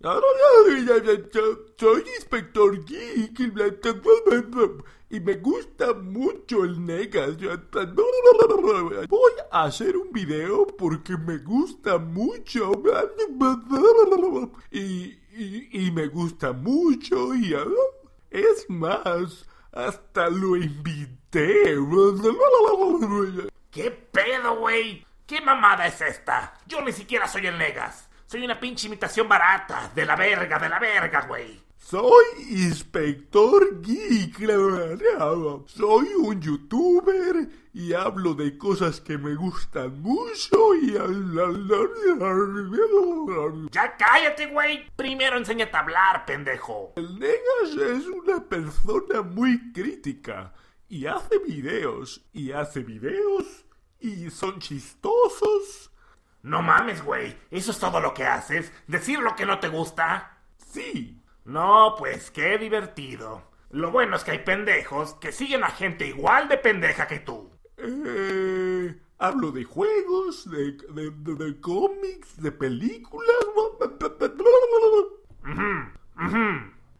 Soy inspector geek y me gusta mucho el negas. Voy a hacer un video porque me gusta mucho. Y, me gusta mucho y ah, es más, hasta lo invité. ¿Qué pedo, güey? ¿Qué mamada es esta? Yo ni siquiera soy el negas. Soy una pinche imitación barata, de la verga, de la verga, güey. Soy inspector geek, soy un youtuber y hablo de cosas que me gustan mucho y... Ya cállate, güey. Primero enséñate a hablar, pendejo. El Negas es una persona muy crítica y hace videos y hace videos y son chistosos no mames, güey. Eso es todo lo que haces. Decir lo que no te gusta. Sí. No, pues qué divertido. Lo bueno es que hay pendejos que siguen a gente igual de pendeja que tú. Eh, hablo de juegos, de, de, de, cómics, de películas.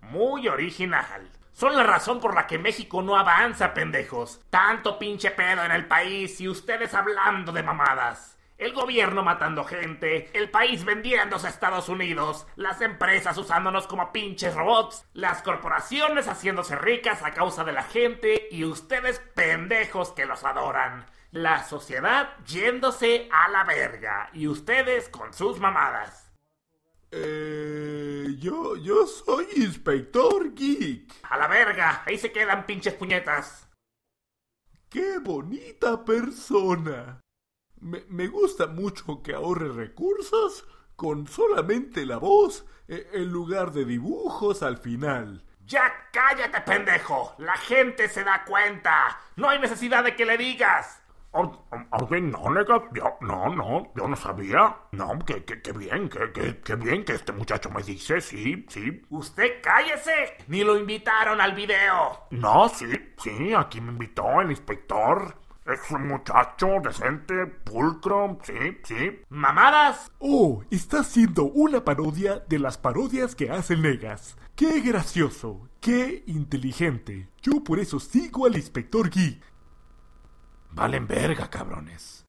Muy original. Son la razón por la que México no avanza, pendejos. Tanto pinche pedo en el país y ustedes hablando de mamadas. El gobierno matando gente, el país vendiéndose a Estados Unidos, las empresas usándonos como pinches robots, las corporaciones haciéndose ricas a causa de la gente y ustedes pendejos que los adoran. La sociedad yéndose a la verga y ustedes con sus mamadas. Eh, yo, yo soy inspector geek. A la verga, ahí se quedan pinches puñetas. ¡Qué bonita persona! Me, gusta mucho que ahorre recursos con solamente la voz eh, en lugar de dibujos al final. Ya cállate, pendejo. La gente se da cuenta. No hay necesidad de que le digas. no, no, no, yo no sabía. No, qué bien, que, bien que este muchacho me dice, sí, sí. Usted cállese, ni lo invitaron al video. No, sí, sí, aquí me invitó el inspector. Es un muchacho decente, pulcro, sí, sí. ¡Mamadas! Oh, está haciendo una parodia de las parodias que hace negas ¡Qué gracioso! ¡Qué inteligente! Yo por eso sigo al inspector Guy. Valen verga, cabrones.